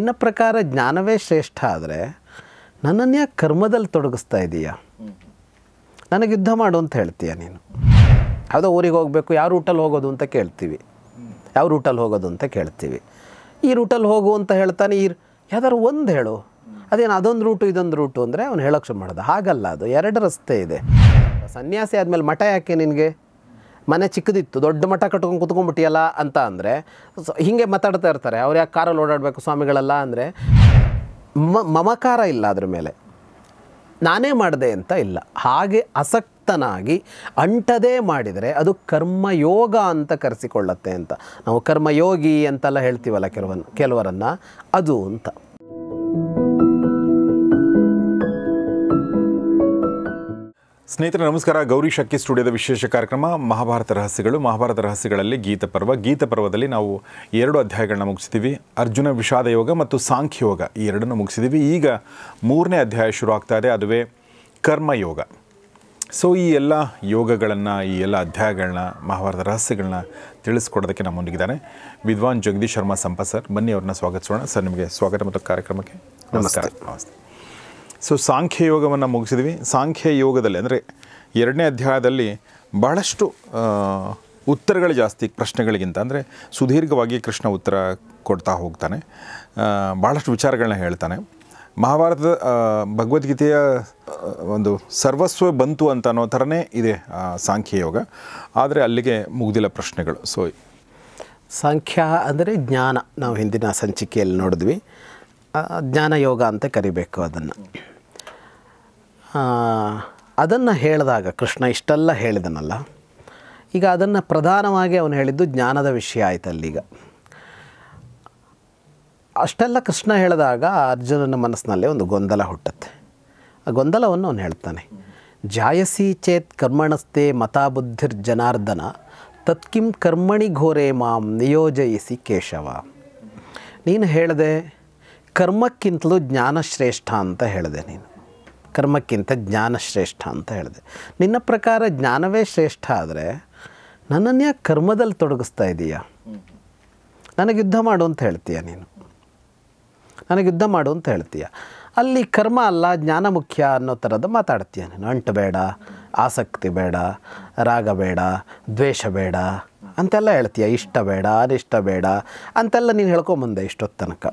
ನಿನ್ನ ಪ್ರಕಾರ ಜ್ಞಾನವೇ ಶ್ರೇಷ್ಠ ಆದರೆ ನನ್ನನ್ನು ಯಾಕೆ ಕರ್ಮದಲ್ಲಿ ತೊಡಗಿಸ್ತಾ ಇದೀಯ ನನಗೆ ಯುದ್ಧ ಮಾಡು ಅಂತ ಹೇಳ್ತೀಯ ನೀನು ಯಾವುದೋ ಊರಿಗೆ ಹೋಗಬೇಕು ಯಾವ ರೂಟಲ್ಲಿ ಹೋಗೋದು ಅಂತ ಕೇಳ್ತೀವಿ ಯಾವ ರೂಟಲ್ಲಿ ಹೋಗೋದು ಅಂತ ಕೇಳ್ತೀವಿ ಈ ರೂಟಲ್ಲಿ ಹೋಗು ಅಂತ ಹೇಳ್ತಾನೆ ಈ ಯಾವ್ದಾದ್ರು ಒಂದು ಹೇಳು ಅದೇನು ಅದೊಂದು ರೂಟು ಇದೊಂದು ರೂಟು ಅಂದರೆ ಅವನು ಹೇಳೋಕ್ಕೆ ಶುರು ಮಾಡೋದು ಹಾಗಲ್ಲ ಅದು ಎರಡು ರಸ್ತೆ ಇದೆ ಸನ್ಯಾಸಿ ಆದಮೇಲೆ ಮಠ ಯಾಕೆ ನಿನಗೆ ಮನೆ ಚಿಕ್ಕದಿತ್ತು ದೊಡ್ಡ ಮಠ ಕಟ್ಕೊಂಡು ಕುತ್ಕೊಂಡ್ಬಿಟ್ಟಿಯಲ್ಲ ಅಂತ ಅಂದರೆ ಹೀಗೆ ಮಾತಾಡ್ತಾ ಇರ್ತಾರೆ ಅವ್ರು ಯಾಕೆ ಕಾರಲ್ಲಿ ಓಡಾಡಬೇಕು ಸ್ವಾಮಿಗಳೆಲ್ಲ ಅಂದರೆ ಮ ಮಮಕಾರ ಇಲ್ಲ ಅದ್ರ ಮೇಲೆ ನಾನೇ ಮಾಡಿದೆ ಅಂತ ಇಲ್ಲ ಹಾಗೆ ಅಸಕ್ತನಾಗಿ ಅಂಟದೇ ಮಾಡಿದರೆ ಅದು ಕರ್ಮಯೋಗ ಅಂತ ಕರೆಸಿಕೊಳ್ಳತ್ತೆ ಅಂತ ನಾವು ಕರ್ಮಯೋಗಿ ಅಂತೆಲ್ಲ ಹೇಳ್ತೀವಲ್ಲ ಕೆಲವನ್ನ ಕೆಲವರನ್ನು ಅದು ಅಂತ ಸ್ನೇಹಿತರೆ ನಮಸ್ಕಾರ ಗೌರಿ ಶಕ್ಕಿ ಸ್ಟುಡಿಯೋದ ವಿಶೇಷ ಕಾರ್ಯಕ್ರಮ ಮಹಾಭಾರತ ರಹಸ್ಯಗಳು ಮಹಾಭಾರತ ರಹಸ್ಯಗಳಲ್ಲಿ ಗೀತ ಪರ್ವ ಗೀತ ಪರ್ವದಲ್ಲಿ ನಾವು ಎರಡು ಅಧ್ಯಾಯಗಳನ್ನ ಮುಗಿಸಿದ್ದೀವಿ ಅರ್ಜುನ ವಿಷಾದ ಯೋಗ ಮತ್ತು ಸಾಂಖ್ಯಯೋಗ ಈ ಎರಡನ್ನು ಮುಗಿಸಿದ್ದೀವಿ ಈಗ ಮೂರನೇ ಅಧ್ಯಾಯ ಶುರು ಆಗ್ತಾ ಇದೆ ಅದುವೇ ಕರ್ಮಯೋಗ ಸೊ ಈ ಎಲ್ಲ ಯೋಗಗಳನ್ನು ಈ ಎಲ್ಲ ಅಧ್ಯಾಯಗಳನ್ನ ಮಹಾಭಾರತ ರಹಸ್ಯಗಳನ್ನ ತಿಳಿಸ್ಕೊಡೋದಕ್ಕೆ ನಮ್ಮ ಮುಂದಿದ್ದಾರೆ ವಿದ್ವಾನ್ ಜಗದೀಶ್ ಶರ್ಮಾ ಸಂಪ ಸರ್ ಬನ್ನಿ ಅವ್ರನ್ನ ಸ್ವಾಗತಿಸೋಣ ಸರ್ ನಿಮಗೆ ಸ್ವಾಗತ ಮತ್ತು ಕಾರ್ಯಕ್ರಮಕ್ಕೆ ನಮಸ್ಕಾರ ನಮಸ್ತೆ ಸೊ ಸಾಂಖ್ಯ ಯೋಗವನ್ನು ಮುಗಿಸಿದ್ವಿ ಸಾಂಖ್ಯ ಯೋಗದಲ್ಲಿ ಅಂದರೆ ಎರಡನೇ ಅಧ್ಯಾಯದಲ್ಲಿ ಬಹಳಷ್ಟು ಉತ್ತರಗಳು ಜಾಸ್ತಿ ಪ್ರಶ್ನೆಗಳಿಗಿಂತ ಅಂದರೆ ಸುದೀರ್ಘವಾಗಿ ಕೃಷ್ಣ ಉತ್ತರ ಕೊಡ್ತಾ ಹೋಗ್ತಾನೆ ಭಾಳಷ್ಟು ವಿಚಾರಗಳನ್ನ ಹೇಳ್ತಾನೆ ಮಹಾಭಾರತದ ಭಗವದ್ಗೀತೆಯ ಒಂದು ಸರ್ವಸ್ವ ಬಂತು ಅಂತ ಅನ್ನೋ ಥರನೇ ಇದೆ ಸಾಂಖ್ಯ ಯೋಗ ಆದರೆ ಅಲ್ಲಿಗೆ ಮುಗಿದಿಲ್ಲ ಪ್ರಶ್ನೆಗಳು ಸೊ ಸಾಂಖ್ಯ ಅಂದರೆ ಜ್ಞಾನ ನಾವು ಹಿಂದಿನ ಸಂಚಿಕೆಯಲ್ಲಿ ನೋಡಿದ್ವಿ ಜ್ಞಾನ ಯೋಗ ಅಂತ ಕರಿಬೇಕು ಅದನ್ನು ಅದನ್ನು ಹೇಳಿದಾಗ ಕೃಷ್ಣ ಇಷ್ಟೆಲ್ಲ ಹೇಳಿದನಲ್ಲ ಈಗ ಅದನ್ನು ಪ್ರಧಾನವಾಗಿ ಅವನು ಹೇಳಿದ್ದು ಜ್ಞಾನದ ವಿಷಯ ಆಯಿತು ಅಲ್ಲಿಗ ಅಷ್ಟೆಲ್ಲ ಕೃಷ್ಣ ಹೇಳಿದಾಗ ಅರ್ಜುನನ ಮನಸ್ಸಿನಲ್ಲಿ ಒಂದು ಗೊಂದಲ ಹುಟ್ಟುತ್ತೆ ಆ ಗೊಂದಲವನ್ನು ಅವನು ಹೇಳ್ತಾನೆ ಜಾಯಸಿ ಚೇತ್ ಕರ್ಮಣಸ್ಥೆ ಮತಾಬುದ್ಧಿರ್ ಜನಾರ್ದನ ತತ್ಕಿಂ ಕರ್ಮಣಿ ಘೋರೆ ಮಾಂ ನಿಯೋಜಯಿಸಿ ಕೇಶವ ನೀನು ಹೇಳಿದೆ ಕರ್ಮಕ್ಕಿಂತಲೂ ಜ್ಞಾನ ಶ್ರೇಷ್ಠ ಅಂತ ಹೇಳಿದೆ ನೀನು ಕರ್ಮಕ್ಕಿಂತ ಜ್ಞಾನ ಶ್ರೇಷ್ಠ ಅಂತ ಹೇಳಿದೆ ನಿನ್ನ ಪ್ರಕಾರ ಜ್ಞಾನವೇ ಶ್ರೇಷ್ಠ ಆದರೆ ನನ್ನನ್ನು ಯಾಕೆ ಕರ್ಮದಲ್ಲಿ ತೊಡಗಿಸ್ತಾ ಇದೀಯಾ ನನಗೆ ಯುದ್ಧ ಮಾಡು ಅಂತ ಹೇಳ್ತೀಯ ನೀನು ನನಗೆ ಯುದ್ಧ ಮಾಡು ಅಂತ ಹೇಳ್ತೀಯ ಅಲ್ಲಿ ಕರ್ಮ ಅಲ್ಲ ಜ್ಞಾನ ಮುಖ್ಯ ಅನ್ನೋ ಥರದ ಮಾತಾಡ್ತೀಯ ನೀನು ಅಂಟು ಬೇಡ ಆಸಕ್ತಿ ಬೇಡ ರಾಗ ಬೇಡ ದ್ವೇಷ ಬೇಡ ಅಂತೆಲ್ಲ ಹೇಳ್ತೀಯ ಇಷ್ಟ ಬೇಡ ಅನಿಷ್ಟ ಬೇಡ ಅಂತೆಲ್ಲ ನೀನು ಹೇಳ್ಕೊಂಬಂದೆ ಇಷ್ಟೊತ್ತು ತನಕ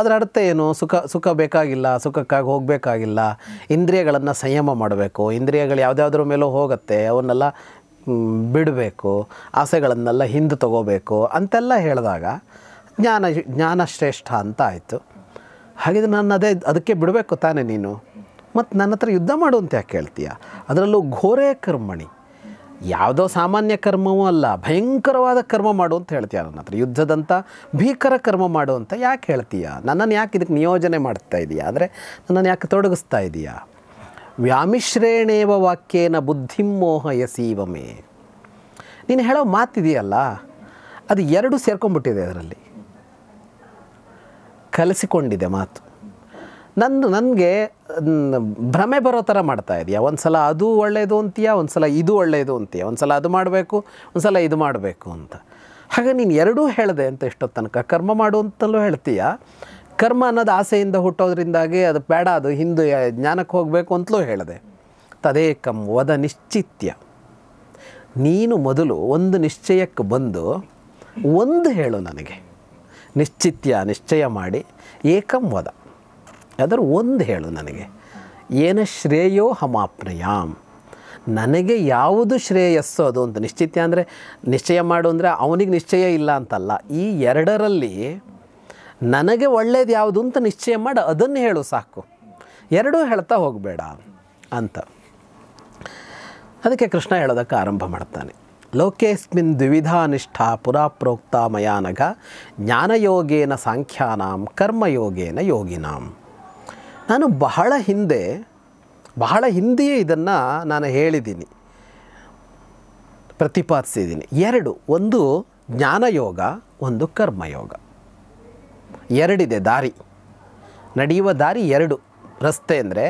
ಅದರ ಅರ್ಥ ಏನು ಸುಖ ಸುಖ ಬೇಕಾಗಿಲ್ಲ ಸುಖಕ್ಕಾಗಿ ಹೋಗಬೇಕಾಗಿಲ್ಲ ಇಂದ್ರಿಯಗಳನ್ನು ಸಂಯಮ ಮಾಡಬೇಕು ಇಂದ್ರಿಯಗಳು ಯಾವುದ್ಯಾವುದ್ರ ಮೇಲೂ ಹೋಗುತ್ತೆ ಅವನ್ನೆಲ್ಲ ಬಿಡಬೇಕು ಆಸೆಗಳನ್ನೆಲ್ಲ ಹಿಂದೆ ತಗೋಬೇಕು ಅಂತೆಲ್ಲ ಹೇಳಿದಾಗ ಜ್ಞಾನ ಜ್ಞಾನ ಶ್ರೇಷ್ಠ ಅಂತ ಆಯಿತು ಹಾಗಿದ್ರೆ ನಾನು ಅದೇ ಅದಕ್ಕೆ ಬಿಡಬೇಕು ತಾನೇ ನೀನು ಮತ್ತು ನನ್ನ ಹತ್ರ ಯುದ್ಧ ಮಾಡು ಅಂತ ಯಾಕೆ ಹೇಳ್ತೀಯ ಅದರಲ್ಲೂ ಘೋರೇ ಕರ್ಮಣಿ ಯಾವುದೋ ಸಾಮಾನ್ಯ ಕರ್ಮವೂ ಅಲ್ಲ ಭಯಂಕರವಾದ ಕರ್ಮ ಮಾಡು ಅಂತ ಹೇಳ್ತೀಯ ನನ್ನ ಹತ್ರ ಯುದ್ಧದಂಥ ಭೀಕರ ಕರ್ಮ ಮಾಡು ಅಂತ ಯಾಕೆ ಹೇಳ್ತೀಯ ನನ್ನನ್ನು ಯಾಕೆ ಇದಕ್ಕೆ ನಿಯೋಜನೆ ಮಾಡ್ತಾ ಇದೆಯಾ ಆದರೆ ನನ್ನನ್ನು ಯಾಕೆ ತೊಡಗಿಸ್ತಾ ಇದೆಯಾ ವ್ಯಾಮಿಶ್ರೇಣೇವ ವಾಕ್ಯೇನ ಬುದ್ಧಿಮೋಹ ಯಸೀವಮೇ ನೀನು ಹೇಳೋ ಮಾತಿದೆಯಲ್ಲ ಅದು ಎರಡು ಸೇರ್ಕೊಂಡ್ಬಿಟ್ಟಿದೆ ಅದರಲ್ಲಿ ಕಲಿಸಿಕೊಂಡಿದೆ ಮಾತು ನನ್ನ ನನಗೆ ಭ್ರಮೆ ಬರೋ ಥರ ಮಾಡ್ತಾ ಇದೆಯಾ ಒಂದು ಸಲ ಅದು ಒಳ್ಳೆಯದು ಅಂತೀಯಾ ಒಂದು ಸಲ ಇದು ಒಳ್ಳೆಯದು ಅಂತೀಯ ಒಂದು ಸಲ ಅದು ಮಾಡಬೇಕು ಒಂದು ಸಲ ಇದು ಮಾಡಬೇಕು ಅಂತ ಹಾಗೆ ನೀನು ಎರಡೂ ಹೇಳಿದೆ ಅಂತ ಎಷ್ಟೊತ್ತು ತನಕ ಕರ್ಮ ಮಾಡು ಅಂತಲೂ ಹೇಳ್ತೀಯ ಕರ್ಮ ಅನ್ನೋದು ಆಸೆಯಿಂದ ಹುಟ್ಟೋದ್ರಿಂದಾಗಿ ಅದು ಬೇಡ ಅದು ಹಿಂದೆ ಜ್ಞಾನಕ್ಕೆ ಹೋಗಬೇಕು ಅಂತಲೂ ಹೇಳಿದೆ ತದೇಕಂ ವದ ನಿಶ್ಚಿತ್ಯ ನೀನು ಮೊದಲು ಒಂದು ನಿಶ್ಚಯಕ್ಕೆ ಬಂದು ಒಂದು ಹೇಳು ನನಗೆ ನಿಶ್ಚಿತ್ಯ ನಿಶ್ಚಯ ಮಾಡಿ ಏಕಂ ವದ ಅದರ ಒಂದು ಹೇಳು ನನಗೆ ಏನ ಶ್ರೇಯೋ ಹಮಾಪ್ನಯಾಮ್ ನನಗೆ ಯಾವುದು ಶ್ರೇಯಸ್ಸು ಅದು ಅಂತ ನಿಶ್ಚಿತ ಅಂದರೆ ನಿಶ್ಚಯ ಮಾಡು ಅಂದರೆ ಅವನಿಗೆ ನಿಶ್ಚಯ ಇಲ್ಲ ಅಂತಲ್ಲ ಈ ಎರಡರಲ್ಲಿ ನನಗೆ ಒಳ್ಳೇದು ಯಾವುದು ಅಂತ ನಿಶ್ಚಯ ಮಾಡಿ ಅದನ್ನು ಹೇಳು ಸಾಕು ಎರಡೂ ಹೇಳ್ತಾ ಹೋಗಬೇಡ ಅಂತ ಅದಕ್ಕೆ ಕೃಷ್ಣ ಹೇಳೋದಕ್ಕೆ ಆರಂಭ ಮಾಡ್ತಾನೆ ಲೋಕೇಸ್ಮಿನ್ ದ್ವಿಧ ನಿಷ್ಠಾ ಪುರಾಪ್ರೋಕ್ತ ಮಯಾನಗ ಜ್ಞಾನಯೋಗೇನ ಸಾಂಖ್ಯಾನಾಂ ಕರ್ಮಯೋಗೇನ ಯೋಗಿನಾಂ ನಾನು ಬಹಳ ಹಿಂದೆ ಬಹಳ ಹಿಂದೆಯೇ ಇದನ್ನು ನಾನು ಹೇಳಿದ್ದೀನಿ ಪ್ರತಿಪಾದಿಸಿದ್ದೀನಿ ಎರಡು ಒಂದು ಜ್ಞಾನಯೋಗ ಒಂದು ಕರ್ಮಯೋಗ ಎರಡಿದೆ ದಾರಿ ನಡೆಯುವ ದಾರಿ ಎರಡು ರಸ್ತೆ ಅಂದರೆ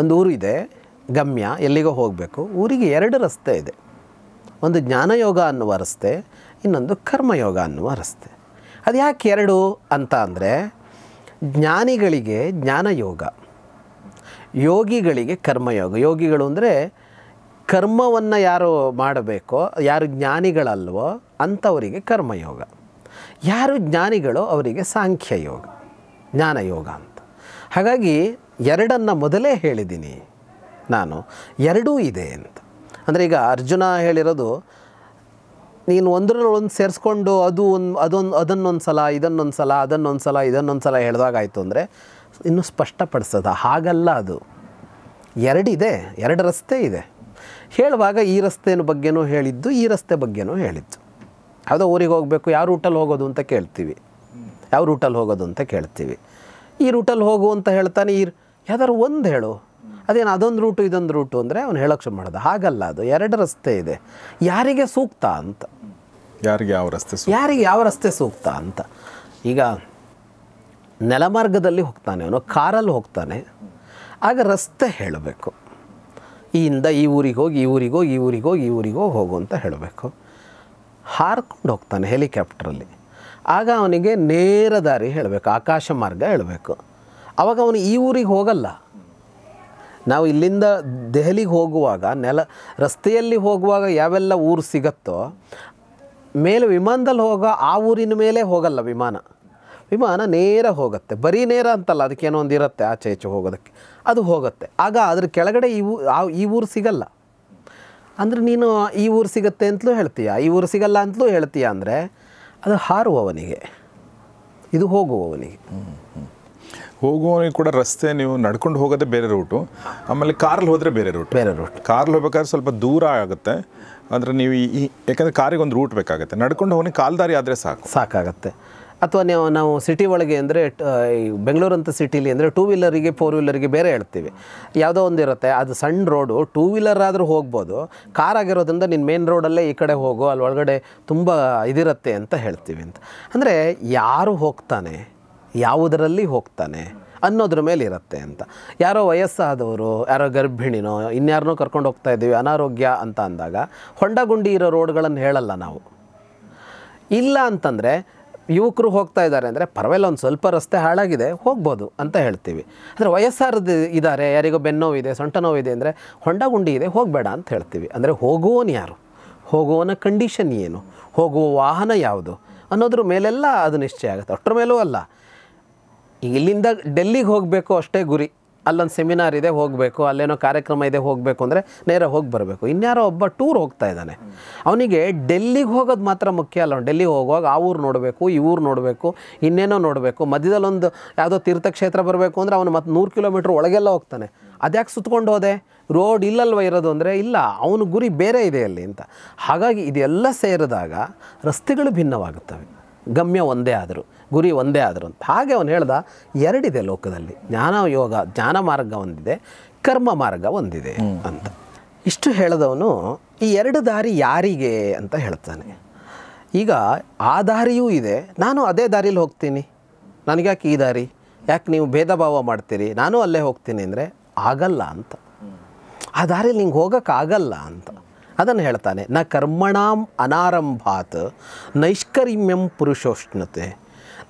ಒಂದು ಊರಿದೆ ಗಮ್ಯ ಎಲ್ಲಿಗೋ ಹೋಗಬೇಕು ಊರಿಗೆ ಎರಡು ರಸ್ತೆ ಇದೆ ಒಂದು ಜ್ಞಾನಯೋಗ ಅನ್ನುವ ರಸ್ತೆ ಇನ್ನೊಂದು ಕರ್ಮಯೋಗ ಅನ್ನುವ ರಸ್ತೆ ಅದು ಯಾಕೆ ಎರಡು ಅಂತ ಅಂದರೆ ಜ್ಞಾನಿಗಳಿಗೆ ಜ್ಞಾನಯೋಗ ಯೋಗಿಗಳಿಗೆ ಕರ್ಮಯೋಗ ಯೋಗಿಗಳು ಅಂದರೆ ಕರ್ಮವನ್ನು ಯಾರು ಮಾಡಬೇಕೋ ಯಾರು ಜ್ಞಾನಿಗಳಲ್ವೋ ಅಂಥವರಿಗೆ ಕರ್ಮಯೋಗ ಯಾರು ಜ್ಞಾನಿಗಳೋ ಅವರಿಗೆ ಸಾಂಖ್ಯ ಯೋಗ ಜ್ಞಾನಯೋಗ ಅಂತ ಹಾಗಾಗಿ ಎರಡನ್ನು ಮೊದಲೇ ಹೇಳಿದ್ದೀನಿ ನಾನು ಎರಡೂ ಇದೆ ಅಂತ ಅಂದರೆ ಈಗ ಅರ್ಜುನ ಹೇಳಿರೋದು ನೀನು ಒಂದರಲ್ಲೊಂದು ಸೇರಿಸ್ಕೊಂಡು ಅದು ಒಂದು ಅದೊಂದು ಅದನ್ನೊಂದು ಸಲ ಇದನ್ನೊಂದು ಸಲ ಅದನ್ನೊಂದು ಸಲ ಇದನ್ನೊಂದು ಸಲ ಹೇಳಿದಾಗಾಯಿತು ಅಂದರೆ ಇನ್ನೂ ಸ್ಪಷ್ಟಪಡಿಸೋದ ಹಾಗಲ್ಲ ಅದು ಎರಡಿದೆ ಎರಡು ರಸ್ತೆ ಇದೆ ಹೇಳುವಾಗ ಈ ರಸ್ತೆಯ ಬಗ್ಗೆನೂ ಹೇಳಿದ್ದು ಈ ರಸ್ತೆ ಬಗ್ಗೆನೂ ಹೇಳಿದ್ದು ಯಾವುದೋ ಊರಿಗೆ ಹೋಗಬೇಕು ಯಾವ ರೂಟಲ್ಲಿ ಹೋಗೋದು ಅಂತ ಕೇಳ್ತೀವಿ ಯಾವ ರೂಟಲ್ಲಿ ಹೋಗೋದು ಅಂತ ಕೇಳ್ತೀವಿ ಈ ರೂಟಲ್ಲಿ ಹೋಗು ಅಂತ ಹೇಳ್ತಾನೆ ಈ ಯಾವ್ದಾದ್ರು ಒಂದು ಹೇಳು ಅದೇನು ಅದೊಂದು ರೂಟು ಇದೊಂದು ರೂಟು ಅಂದರೆ ಅವನು ಹೇಳೋಕ್ಕೆ ಶುರು ಮಾಡೋದು ಹಾಗಲ್ಲ ಅದು ಎರಡು ರಸ್ತೆ ಇದೆ ಯಾರಿಗೆ ಸೂಕ್ತ ಅಂತ ಯಾರಿಗೆ ಯಾವ ರಸ್ತೆ ಯಾರಿಗೆ ಯಾವ ರಸ್ತೆ ಸೂಕ್ತ ಅಂತ ಈಗ ನೆಲಮಾರ್ಗದಲ್ಲಿ ಹೋಗ್ತಾನೆ ಅವನು ಕಾರಲ್ಲಿ ಹೋಗ್ತಾನೆ ಆಗ ರಸ್ತೆ ಹೇಳಬೇಕು ಈಯಿಂದ ಈ ಊರಿಗೆ ಹೋಗಿ ಈ ಊರಿಗೆ ಹೋಗಿ ಈ ಊರಿಗೆ ಹೋಗಿ ಈ ಊರಿಗೆ ಹೋಗಿ ಹೋಗು ಅಂತ ಹೇಳಬೇಕು ಹಾರ್ಕೊಂಡು ಹೋಗ್ತಾನೆ ಹೆಲಿಕಾಪ್ಟ್ರಲ್ಲಿ ಆಗ ಅವನಿಗೆ ನೇರ ದಾರಿ ಹೇಳಬೇಕು ಆಕಾಶ ಮಾರ್ಗ ಹೇಳಬೇಕು ಆವಾಗ ಅವನು ಈ ಊರಿಗೆ ಹೋಗಲ್ಲ ನಾವು ಇಲ್ಲಿಂದ ದೆಹಲಿಗೆ ಹೋಗುವಾಗ ನೆಲ ರಸ್ತೆಯಲ್ಲಿ ಹೋಗುವಾಗ ಯಾವೆಲ್ಲ ಊರು ಸಿಗತ್ತೋ ಮೇಲೆ ವಿಮಾನದಲ್ಲಿ ಹೋಗೋ ಆ ಊರಿನ ಮೇಲೆ ಹೋಗಲ್ಲ ವಿಮಾನ ವಿಮಾನ ನೇರ ಹೋಗುತ್ತೆ ಬರೀ ನೇರ ಅಂತಲ್ಲ ಅದಕ್ಕೇನೋ ಒಂದು ಇರುತ್ತೆ ಆಚೆ ಈಚೆ ಹೋಗೋದಕ್ಕೆ ಅದು ಹೋಗುತ್ತೆ ಆಗ ಅದ್ರ ಕೆಳಗಡೆ ಈ ಊ ಆ ಈ ಊರು ಸಿಗಲ್ಲ ಅಂದರೆ ನೀನು ಈ ಊರು ಸಿಗುತ್ತೆ ಅಂತಲೂ ಹೇಳ್ತೀಯ ಈ ಊರು ಸಿಗಲ್ಲ ಅಂತಲೂ ಹೇಳ್ತೀಯ ಅಂದರೆ ಅದು ಹಾರುವವನಿಗೆ ಇದು ಹೋಗುವವನಿಗೆ ಹೋಗುವವನಿಗೆ ಕೂಡ ರಸ್ತೆ ನೀವು ನಡ್ಕೊಂಡು ಹೋಗೋದೇ ಬೇರೆ ರೂಟು ಆಮೇಲೆ ಕಾರಲ್ಲಿ ಹೋದರೆ ಬೇರೆ ರೂಟ್ ಬೇರೆ ರೂಟ್ ಕಾರಲ್ಲಿ ಹೋಗ್ಬೇಕಾದ್ರೆ ಸ್ವಲ್ಪ ದೂರ ಆಗುತ್ತೆ ಅಂದರೆ ನೀವು ಈ ಯಾಕಂದರೆ ಕಾರಿಗೆ ಒಂದು ರೂಟ್ ಬೇಕಾಗುತ್ತೆ ನಡ್ಕೊಂಡು ಹೋಗಿ ಕಾಲ್ದಾರಿ ಆದರೆ ಸಾಕು ಸಾಕಾಗತ್ತೆ ಅಥವಾ ನೀವು ನಾವು ಸಿಟಿ ಒಳಗೆ ಅಂದರೆ ಬೆಂಗಳೂರಂಥ ಸಿಟಿಲಿ ಅಂದರೆ ಟೂ ವೀಲರಿಗೆ ಫೋರ್ ವೀಲರಿಗೆ ಬೇರೆ ಹೇಳ್ತೀವಿ ಯಾವುದೋ ಒಂದು ಇರುತ್ತೆ ಅದು ಸಣ್ಣ ರೋಡು ಟೂ ವೀಲರ್ ಆದರೂ ಹೋಗ್ಬೋದು ಕಾರ್ ಆಗಿರೋದ್ರಿಂದ ನೀನು ಮೇನ್ ರೋಡಲ್ಲೇ ಈ ಕಡೆ ಹೋಗು ಅಲ್ಲಿ ಒಳಗಡೆ ತುಂಬ ಇದಿರುತ್ತೆ ಅಂತ ಹೇಳ್ತೀವಿ ಅಂತ ಅಂದರೆ ಯಾರು ಹೋಗ್ತಾನೆ ಯಾವುದರಲ್ಲಿ ಹೋಗ್ತಾನೆ ಅನ್ನೋದ್ರ ಮೇಲೆ ಇರುತ್ತೆ ಅಂತ ಯಾರೋ ವಯಸ್ಸಾದವರು ಯಾರೋ ಗರ್ಭಿಣಿನೋ ಇನ್ಯಾರನೋ ಕರ್ಕೊಂಡು ಹೋಗ್ತಾ ಇದ್ದೀವಿ ಅನಾರೋಗ್ಯ ಅಂತ ಅಂದಾಗ ಹೊಂಡಗುಂಡಿ ಇರೋ ರೋಡ್ಗಳನ್ನು ಹೇಳಲ್ಲ ನಾವು ಇಲ್ಲ ಅಂತಂದರೆ ಯುವಕರು ಹೋಗ್ತಾ ಇದ್ದಾರೆ ಅಂದರೆ ಪರವಾಗಿಲ್ಲ ಒಂದು ಸ್ವಲ್ಪ ರಸ್ತೆ ಹಾಳಾಗಿದೆ ಹೋಗ್ಬೋದು ಅಂತ ಹೇಳ್ತೀವಿ ಅಂದರೆ ವಯಸ್ಸಾರದು ಇದ್ದಾರೆ ಯಾರಿಗೋ ಬೆನ್ನೋವಿದೆ ಸೊಂಟ ನೋವಿದೆ ಅಂದರೆ ಹೊಂಡ ಗುಂಡಿ ಇದೆ ಹೋಗಬೇಡ ಅಂತ ಹೇಳ್ತೀವಿ ಅಂದರೆ ಹೋಗುವವನು ಯಾರು ಹೋಗುವವನ ಕಂಡೀಷನ್ ಏನು ಹೋಗುವ ವಾಹನ ಯಾವುದು ಅನ್ನೋದ್ರ ಮೇಲೆಲ್ಲ ಅದು ನಿಶ್ಚಯ ಆಗುತ್ತೆ ಅಷ್ಟರ ಮೇಲೂ ಅಲ್ಲ ಇಲ್ಲಿಂದ ಡೆಲ್ಲಿಗೆ ಹೋಗಬೇಕು ಅಷ್ಟೇ ಗುರಿ ಅಲ್ಲೊಂದು ಸೆಮಿನಾರ್ ಇದೆ ಹೋಗಬೇಕು ಅಲ್ಲೇನೋ ಕಾರ್ಯಕ್ರಮ ಇದೆ ಹೋಗಬೇಕು ಅಂದರೆ ನೇರ ಹೋಗಿ ಬರಬೇಕು ಇನ್ಯಾರೋ ಒಬ್ಬ ಟೂರ್ ಹೋಗ್ತಾ ಇದ್ದಾನೆ ಅವನಿಗೆ ಡೆಲ್ಲಿಗೆ ಹೋಗೋದು ಮಾತ್ರ ಮುಖ್ಯ ಅಲ್ಲ ಡೆಲ್ಲಿಗೆ ಹೋಗುವಾಗ ಆ ಊರು ನೋಡಬೇಕು ಈ ಊರು ನೋಡಬೇಕು ಇನ್ನೇನೋ ನೋಡಬೇಕು ಮಧ್ಯದಲ್ಲೊಂದು ಯಾವುದೋ ತೀರ್ಥಕ್ಷೇತ್ರ ಬರಬೇಕು ಅಂದರೆ ಅವನು ಮತ್ತು ನೂರು ಕಿಲೋಮೀಟ್ರ್ ಒಳಗೆಲ್ಲ ಹೋಗ್ತಾನೆ ಅದ್ಯಾಕೆ ಸುತ್ಕೊಂಡು ಹೋದೆ ರೋಡ್ ಇಲ್ಲಲ್ವ ಇರೋದು ಅಂದರೆ ಇಲ್ಲ ಅವನ ಗುರಿ ಬೇರೆ ಇದೆ ಅಲ್ಲಿ ಅಂತ ಹಾಗಾಗಿ ಇದೆಲ್ಲ ಸೇರಿದಾಗ ರಸ್ತೆಗಳು ಭಿನ್ನವಾಗುತ್ತವೆ ಗಮ್ಯ ಒಂದೇ ಆದರು ಗುರಿ ಒಂದೇ ಆದರು ಅಂತ ಹಾಗೆ ಅವನು ಹೇಳ್ದ ಎರಡಿದೆ ಲೋಕದಲ್ಲಿ ಜ್ಞಾನ ಯೋಗ ಜ್ಞಾನ ಮಾರ್ಗ ಒಂದಿದೆ ಕರ್ಮ ಮಾರ್ಗ ಒಂದಿದೆ ಅಂತ ಇಷ್ಟು ಹೇಳಿದವನು ಈ ಎರಡು ದಾರಿ ಯಾರಿಗೆ ಅಂತ ಹೇಳ್ತಾನೆ ಈಗ ಆ ದಾರಿಯೂ ಇದೆ ನಾನು ಅದೇ ದಾರಿಲಿ ಹೋಗ್ತೀನಿ ನನಗ್ಯಾಕೆ ಈ ದಾರಿ ಯಾಕೆ ನೀವು ಭೇದ ಭಾವ ಮಾಡ್ತೀರಿ ನಾನು ಅಲ್ಲೇ ಹೋಗ್ತೀನಿ ಅಂದರೆ ಆಗಲ್ಲ ಅಂತ ಆ ದಾರಿಲಿ ನಿಂಗೆ ಹೋಗೋಕ್ಕಾಗಲ್ಲ ಅಂತ ಅದನ್ನು ಹೇಳ್ತಾನೆ ನ ಕರ್ಮಣಾಂ ಅನಾರಂಭಾತ್ ನೈಷ್ಕರ್ಮ್ಯಂ ಪುರುಷೋಷ್ಣತೆ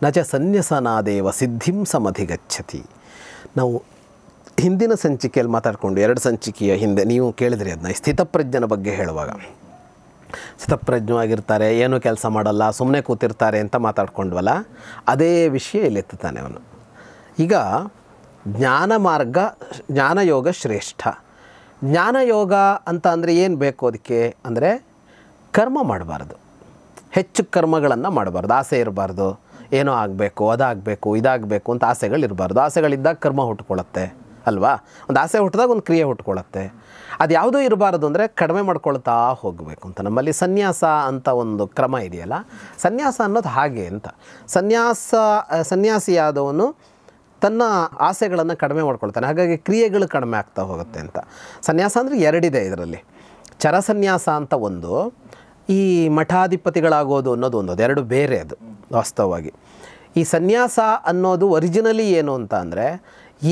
ನ ಚ ಸನ್ಯಸನಾದೇವ ಸಿದ್ಧಿಂ ಸಮಧಿಗಚ್ಚತಿ ನಾವು ಹಿಂದಿನ ಸಂಚಿಕೆಯಲ್ಲಿ ಮಾತಾಡಿಕೊಂಡು ಎರಡು ಸಂಚಿಕೆಯ ಹಿಂದೆ ನೀವು ಕೇಳಿದ್ರಿ ಅದನ್ನ ಸ್ಥಿತಪ್ರಜ್ಞನ ಬಗ್ಗೆ ಹೇಳುವಾಗ ಸ್ಥಿತಪ್ರಜ್ಞವಾಗಿರ್ತಾರೆ ಏನೂ ಕೆಲಸ ಮಾಡಲ್ಲ ಸುಮ್ಮನೆ ಕೂತಿರ್ತಾರೆ ಅಂತ ಮಾತಾಡ್ಕೊಂಡ್ವಲ್ಲ ಅದೇ ವಿಷಯ ಇಲ್ಲಿತ್ತಾನೆ ಅವನು ಈಗ ಜ್ಞಾನ ಮಾರ್ಗ ಜ್ಞಾನಯೋಗ ಶ್ರೇಷ್ಠ ಜ್ಞಾನಯೋಗ ಅಂತ ಅಂದರೆ ಏನು ಬೇಕು ಅದಕ್ಕೆ ಅಂದರೆ ಕರ್ಮ ಮಾಡಬಾರ್ದು ಹೆಚ್ಚು ಕರ್ಮಗಳನ್ನು ಮಾಡಬಾರ್ದು ಆಸೆ ಇರಬಾರ್ದು ಏನೋ ಆಗಬೇಕು ಅದಾಗಬೇಕು ಇದಾಗಬೇಕು ಅಂತ ಆಸೆಗಳಿರಬಾರ್ದು ಆಸೆಗಳಿದ್ದಾಗ ಕರ್ಮ ಹುಟ್ಕೊಳ್ಳುತ್ತೆ ಅಲ್ವಾ ಒಂದು ಆಸೆ ಹುಟ್ಟಿದಾಗ ಒಂದು ಕ್ರಿಯೆ ಹುಟ್ಕೊಳ್ಳುತ್ತೆ ಅದು ಯಾವುದೂ ಇರಬಾರ್ದು ಅಂದರೆ ಕಡಿಮೆ ಮಾಡ್ಕೊಳ್ತಾ ಹೋಗಬೇಕು ಅಂತ ನಮ್ಮಲ್ಲಿ ಸನ್ಯಾಸ ಅಂತ ಒಂದು ಕ್ರಮ ಇದೆಯಲ್ಲ ಸನ್ಯಾಸ ಅನ್ನೋದು ಹಾಗೆ ಅಂತ ಸನ್ಯಾಸ ಸನ್ಯಾಸಿಯಾದವನು ತನ್ನ ಆಸೆಗಳನ್ನು ಕಡಿಮೆ ಮಾಡ್ಕೊಳ್ತಾನೆ ಹಾಗಾಗಿ ಕ್ರಿಯೆಗಳು ಕಡಿಮೆ ಆಗ್ತಾ ಹೋಗುತ್ತೆ ಅಂತ ಸನ್ಯಾಸ ಅಂದರೆ ಎರಡಿದೆ ಇದರಲ್ಲಿ ಚರಸನ್ಯಾಸ ಅಂತ ಒಂದು ಈ ಮಠಾಧಿಪತಿಗಳಾಗೋದು ಅನ್ನೋದು ಒಂದು ಎರಡು ಬೇರೆ ಅದು ವಾಸ್ತವವಾಗಿ ಈ ಸನ್ಯಾಸ ಅನ್ನೋದು ಒರಿಜಿನಲಿ ಏನು ಅಂತ ಅಂದರೆ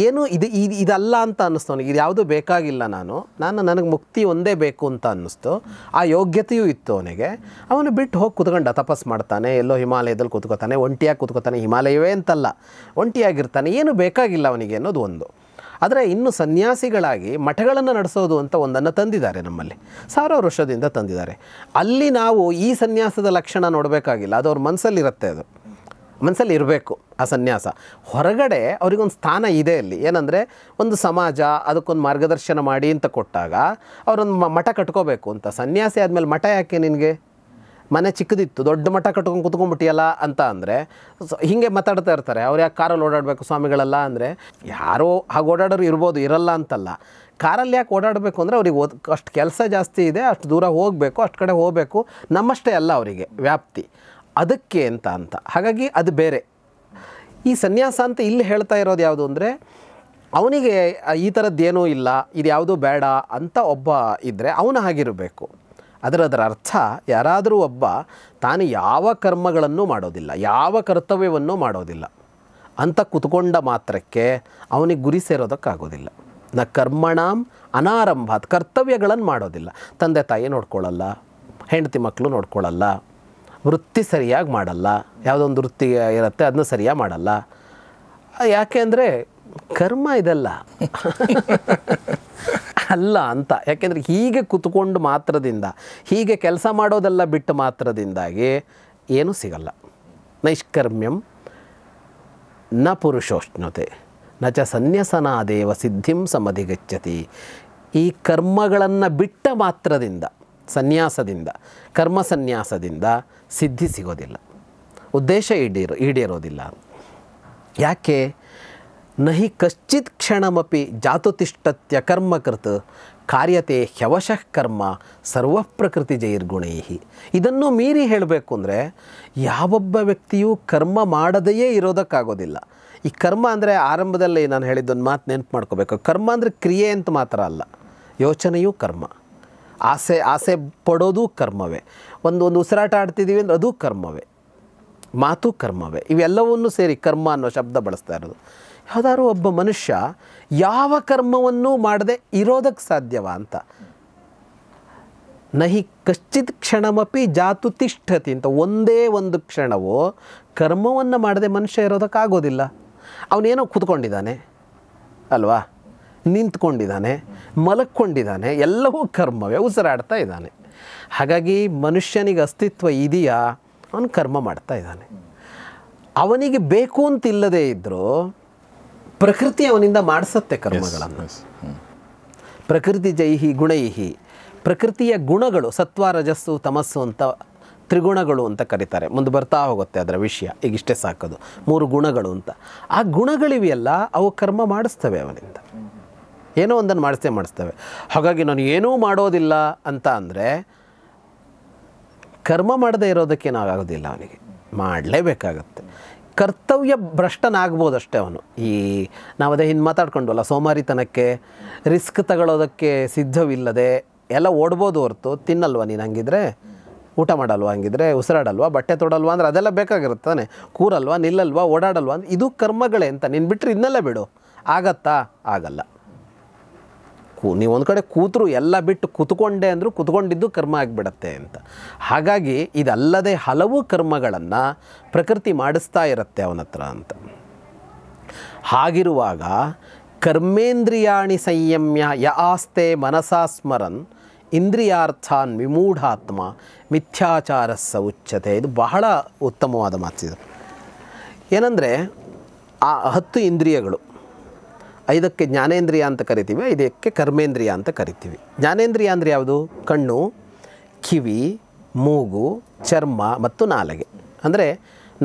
ಏನು ಇದು ಇದು ಇದಲ್ಲ ಅಂತ ಅನ್ನಿಸ್ತು ಅವನಿಗೆ ಇದು ಯಾವುದೂ ಬೇಕಾಗಿಲ್ಲ ನಾನು ನಾನು ನನಗೆ ಮುಕ್ತಿ ಒಂದೇ ಬೇಕು ಅಂತ ಅನ್ನಿಸ್ತು ಆ ಯೋಗ್ಯತೆಯೂ ಇತ್ತು ಅವನಿಗೆ ಅವನು ಬಿಟ್ಟು ಹೋಗಿ ಕುತ್ಕೊಂಡ ತಪಸ್ ಮಾಡ್ತಾನೆ ಎಲ್ಲೋ ಹಿಮಾಲಯದಲ್ಲಿ ಕೂತ್ಕೋತಾನೆ ಒಂಟಿಯಾಗಿ ಕೂತ್ಕೋತಾನೆ ಹಿಮಾಲಯವೇ ಅಂತಲ್ಲ ಒಂಟಿಯಾಗಿರ್ತಾನೆ ಏನು ಬೇಕಾಗಿಲ್ಲ ಅವನಿಗೆ ಅನ್ನೋದು ಒಂದು ಆದರೆ ಇನ್ನು ಸನ್ಯಾಸಿಗಳಾಗಿ ಮಠಗಳನ್ನು ನಡೆಸೋದು ಅಂತ ಒಂದನ್ನು ತಂದಿದ್ದಾರೆ ನಮ್ಮಲ್ಲಿ ಸಾವಿರಾರು ವರ್ಷದಿಂದ ತಂದಿದ್ದಾರೆ ಅಲ್ಲಿ ನಾವು ಈ ಸನ್ಯಾಸದ ಲಕ್ಷಣ ನೋಡಬೇಕಾಗಿಲ್ಲ ಅದು ಅವ್ರ ಮನಸ್ಸಲ್ಲಿರುತ್ತೆ ಅದು ಮನಸ್ಸಲ್ಲಿ ಇರಬೇಕು ಆ ಸನ್ಯಾಸ ಹೊರಗಡೆ ಅವರಿಗೊಂದು ಸ್ಥಾನ ಇದೆ ಅಲ್ಲಿ ಏನಂದರೆ ಒಂದು ಸಮಾಜ ಅದಕ್ಕೊಂದು ಮಾರ್ಗದರ್ಶನ ಮಾಡಿ ಅಂತ ಕೊಟ್ಟಾಗ ಅವರೊಂದು ಮಠ ಕಟ್ಕೋಬೇಕು ಅಂತ ಸನ್ಯಾಸಿ ಆದಮೇಲೆ ಮಠ ಯಾಕೆ ನಿನಗೆ ಮನೆ ಚಿಕ್ಕದಿತ್ತು ದೊಡ್ಡ ಮಠ ಕಟ್ಕೊಂಡು ಕುತ್ಕೊಂಡ್ಬಿಟ್ಟಿಯಲ್ಲ ಅಂತ ಅಂದರೆ ಹೀಗೆ ಮಾತಾಡ್ತಾ ಇರ್ತಾರೆ ಅವ್ರು ಯಾಕೆ ಕಾರಲ್ಲಿ ಓಡಾಡಬೇಕು ಸ್ವಾಮಿಗಳಲ್ಲ ಅಂದರೆ ಯಾರೋ ಹಾಗೆ ಓಡಾಡೋರು ಇರ್ಬೋದು ಇರಲ್ಲ ಅಂತಲ್ಲ ಕಾರಲ್ಲಿ ಯಾಕೆ ಓಡಾಡಬೇಕು ಅಂದರೆ ಅವ್ರಿಗೆ ಓದ್ ಅಷ್ಟು ಕೆಲಸ ಜಾಸ್ತಿ ಇದೆ ಅಷ್ಟು ದೂರ ಹೋಗಬೇಕು ಅಷ್ಟು ಕಡೆ ಹೋಗಬೇಕು ನಮ್ಮಷ್ಟೇ ಅಲ್ಲ ಅವರಿಗೆ ವ್ಯಾಪ್ತಿ ಅದಕ್ಕೆ ಅಂತ ಅಂತ ಹಾಗಾಗಿ ಅದು ಬೇರೆ ಈ ಸನ್ಯಾಸ ಅಂತ ಇಲ್ಲಿ ಹೇಳ್ತಾ ಇರೋದು ಯಾವುದು ಅಂದರೆ ಅವನಿಗೆ ಈ ಥರದ್ದೇನೂ ಇಲ್ಲ ಇದು ಯಾವುದೂ ಬೇಡ ಅಂತ ಒಬ್ಬ ಇದ್ದರೆ ಅವನು ಆಗಿರಬೇಕು ಅದರ ಅದರ ಅರ್ಥ ಯಾರಾದರೂ ಒಬ್ಬ ತಾನು ಯಾವ ಕರ್ಮಗಳನ್ನು ಮಾಡೋದಿಲ್ಲ ಯಾವ ಕರ್ತವ್ಯವನ್ನು ಮಾಡೋದಿಲ್ಲ ಅಂತ ಕುತ್ಕೊಂಡ ಮಾತ್ರಕ್ಕೆ ಅವನಿಗೆ ಗುರಿ ಸೇರೋದಕ್ಕಾಗೋದಿಲ್ಲ ನ ಕರ್ಮಣಾಂ ಅನಾರಂಭ ಕರ್ತವ್ಯಗಳನ್ನು ಮಾಡೋದಿಲ್ಲ ತಂದೆ ತಾಯಿ ನೋಡ್ಕೊಳ್ಳಲ್ಲ ಹೆಂಡತಿ ಮಕ್ಕಳು ನೋಡ್ಕೊಳ್ಳಲ್ಲ ವೃತ್ತಿ ಸರಿಯಾಗಿ ಮಾಡಲ್ಲ ಯಾವುದೊಂದು ವೃತ್ತಿ ಇರುತ್ತೆ ಅದನ್ನ ಸರಿಯಾಗಿ ಮಾಡಲ್ಲ ಯಾಕೆ ಅಂದರೆ ಕರ್ಮ ಇದೆಲ್ಲ ಅಲ್ಲ ಅಂತ ಯಾಕೆಂದರೆ ಹೀಗೆ ಕುತ್ಕೊಂಡು ಮಾತ್ರದಿಂದ ಹೀಗೆ ಕೆಲಸ ಮಾಡೋದೆಲ್ಲ ಬಿಟ್ಟು ಮಾತ್ರದಿಂದಾಗಿ ಏನೂ ಸಿಗಲ್ಲ ನೈಷ್ಕರ್ಮ್ಯಂ ನ ಪುರುಷೋಷ್ಣತೆ ನ ಚ ಸನ್ಯಸನಾದೇವ ಸಿದ್ಧಿಂ ಸಮಧಿಗಚ್ಚತಿ ಈ ಕರ್ಮಗಳನ್ನು ಬಿಟ್ಟ ಮಾತ್ರದಿಂದ ಸನ್ಯಾಸದಿಂದ ಕರ್ಮ ಸನ್ಯಾಸದಿಂದ ಸಿದ್ಧಿ ಸಿಗೋದಿಲ್ಲ ಉದ್ದೇಶ ಈಡೇರೋ ಈಡೇರೋದಿಲ್ಲ ಯಾಕೆ ನಹಿ ಕಶ್ಚಿತ್ ಕ್ಷಣಮಪಿ ಜಾತುತಿಷ್ಠತ್ಯ ಕರ್ಮಕೃತ್ ಕಾರ್ಯತೆ ಹ್ಯವಶಃ ಕರ್ಮ ಸರ್ವ ಪ್ರಕೃತಿ ಜೈರ್ಗುಣೈಹಿ ಇದನ್ನು ಮೀರಿ ಹೇಳಬೇಕು ಅಂದರೆ ಯಾವೊಬ್ಬ ವ್ಯಕ್ತಿಯೂ ಕರ್ಮ ಮಾಡದೆಯೇ ಇರೋದಕ್ಕಾಗೋದಿಲ್ಲ ಈ ಕರ್ಮ ಅಂದರೆ ಆರಂಭದಲ್ಲಿ ನಾನು ಹೇಳಿದ್ದೊಂದು ಮಾತು ನೆನಪು ಮಾಡ್ಕೋಬೇಕು ಕರ್ಮ ಅಂದರೆ ಕ್ರಿಯೆ ಅಂತ ಮಾತ್ರ ಅಲ್ಲ ಯೋಚನೆಯೂ ಕರ್ಮ ಆಸೆ ಆಸೆ ಪಡೋದು ಕರ್ಮವೇ ಒಂದು ಒಂದು ಉಸಿರಾಟ ಆಡ್ತಿದ್ದೀವಿ ಅಂದರೆ ಅದು ಕರ್ಮವೇ ಮಾತು ಕರ್ಮವೇ ಇವೆಲ್ಲವನ್ನೂ ಸೇರಿ ಕರ್ಮ ಅನ್ನೋ ಶಬ್ದ ಬಳಸ್ತಾ ಇರೋದು ಯಾವುದಾದ್ರೂ ಒಬ್ಬ ಮನುಷ್ಯ ಯಾವ ಕರ್ಮವನ್ನು ಮಾಡದೆ ಇರೋದಕ್ಕೆ ಸಾಧ್ಯವಾ ಅಂತ ನಹಿ ಕಶ್ಚಿತ್ ಕ್ಷಣಮಪಿ ಜಾತು ತಿಷ್ಠತಿ ಅಂತ ಒಂದೇ ಒಂದು ಕ್ಷಣವು ಕರ್ಮವನ್ನು ಮಾಡದೆ ಮನುಷ್ಯ ಇರೋದಕ್ಕಾಗೋದಿಲ್ಲ ಅವನೇನೋ ಕೂತ್ಕೊಂಡಿದ್ದಾನೆ ಅಲ್ವಾ ನಿಂತ್ಕೊಂಡಿದ್ದಾನೆ ಮಲಕ್ಕೊಂಡಿದ್ದಾನೆ ಎಲ್ಲವೂ ಕರ್ಮವೇ ಉಸಿರಾಡ್ತಾ ಇದ್ದಾನೆ ಹಾಗಾಗಿ ಮನುಷ್ಯನಿಗೆ ಅಸ್ತಿತ್ವ ಇದೆಯಾ ಅವನು ಕರ್ಮ ಮಾಡ್ತಾ ಇದ್ದಾನೆ ಅವನಿಗೆ ಬೇಕು ಅಂತಿಲ್ಲದೇ ಇದ್ದರೂ ಪ್ರಕೃತಿ ಅವನಿಂದ ಮಾಡಿಸತ್ತೆ ಕರ್ಮಗಳನ್ನು ಪ್ರಕೃತಿ ಜೈಹಿ ಗುಣೈಹಿ ಪ್ರಕೃತಿಯ ಗುಣಗಳು ಸತ್ವ ರಜಸ್ಸು ತಮಸ್ಸು ಅಂತ ತ್ರಿಗುಣಗಳು ಅಂತ ಕರೀತಾರೆ ಮುಂದೆ ಬರ್ತಾ ಹೋಗುತ್ತೆ ಅದರ ವಿಷಯ ಈಗ ಇಷ್ಟೇ ಸಾಕೋದು ಮೂರು ಗುಣಗಳು ಅಂತ ಆ ಗುಣಗಳಿವೆಯಲ್ಲ ಅವು ಕರ್ಮ ಮಾಡಿಸ್ತವೆ ಅವನಿಂದ ಏನೋ ಒಂದನ್ನು ಮಾಡಿಸ್ತೇ ಮಾಡಿಸ್ತೇವೆ ಹಾಗಾಗಿ ನಾನು ಏನೂ ಮಾಡೋದಿಲ್ಲ ಅಂತ ಅಂದರೆ ಕರ್ಮ ಮಾಡದೇ ಇರೋದಕ್ಕೆ ಆಗೋದಿಲ್ಲ ಅವನಿಗೆ ಮಾಡಲೇಬೇಕಾಗತ್ತೆ ಕರ್ತವ್ಯ ಭ್ರಷ್ಟನಾಗ್ಬೋದಷ್ಟೇ ಅವನು ಈ ನಾವು ಅದೇ ಹಿಂದೆ ಮಾತಾಡ್ಕೊಂಡ್ವಲ್ಲ ಸೋಮಾರಿತನಕ್ಕೆ ರಿಸ್ಕ್ ತಗೊಳ್ಳೋದಕ್ಕೆ ಸಿದ್ಧವಿಲ್ಲದೆ ಎಲ್ಲ ಓಡ್ಬೋದು ಹೊರತು ತಿನ್ನಲ್ವ ನೀನು ಹಂಗಿದ್ರೆ ಊಟ ಮಾಡಲ್ವಾ ಹಂಗಿದ್ರೆ ಉಸಿರಾಡಲ್ವ ಬಟ್ಟೆ ತೊಡಲ್ವಾ ಅಂದರೆ ಅದೆಲ್ಲ ಬೇಕಾಗಿರುತ್ತಾನೆ ಕೂರಲ್ವಾ ನಿಲ್ಲಲ್ವ ಓಡಾಡಲ್ವಾ ಇದು ಕರ್ಮಗಳೇ ಅಂತ ನೀನು ಬಿಟ್ಟರೆ ಇನ್ನೆಲ್ಲ ಬಿಡು ಆಗತ್ತಾ ಆಗಲ್ಲ ಕೂ ನೀವು ಒಂದು ಕಡೆ ಕೂತರು ಎಲ್ಲ ಬಿಟ್ಟು ಕೂತ್ಕೊಂಡೆ ಅಂದರೂ ಕೂತ್ಕೊಂಡಿದ್ದು ಕರ್ಮ ಆಗಿಬಿಡತ್ತೆ ಅಂತ ಹಾಗಾಗಿ ಇದಲ್ಲದೆ ಹಲವು ಕರ್ಮಗಳನ್ನು ಪ್ರಕೃತಿ ಮಾಡಿಸ್ತಾ ಇರುತ್ತೆ ಅವನ ಹತ್ರ ಅಂತ ಹಾಗಿರುವಾಗ ಕರ್ಮೇಂದ್ರಿಯಾಣಿ ಸಂಯಮ್ಯ ಯ ಆಸ್ತೆ ಮನಸಾ ಸ್ಮರನ್ ಇಂದ್ರಿಯಾರ್ಥಾನ್ ವಿಮೂಢಾತ್ಮ ಮಿಥ್ಯಾಚಾರ ಸ ಇದು ಬಹಳ ಉತ್ತಮವಾದ ಮಾತಿದೆ ಏನಂದರೆ ಆ ಹತ್ತು ಇಂದ್ರಿಯಗಳು ಐದಕ್ಕೆ ಜ್ಞಾನೇಂದ್ರಿಯ ಅಂತ ಕರಿತೀವಿ ಐದಕ್ಕೆ ಕರ್ಮೇಂದ್ರಿಯ ಅಂತ ಕರಿತೀವಿ ಜ್ಞಾನೇಂದ್ರಿಯ ಅಂದರೆ ಯಾವುದು ಕಣ್ಣು ಕಿವಿ ಮೂಗು ಚರ್ಮ ಮತ್ತು ನಾಲಿಗೆ ಅಂದರೆ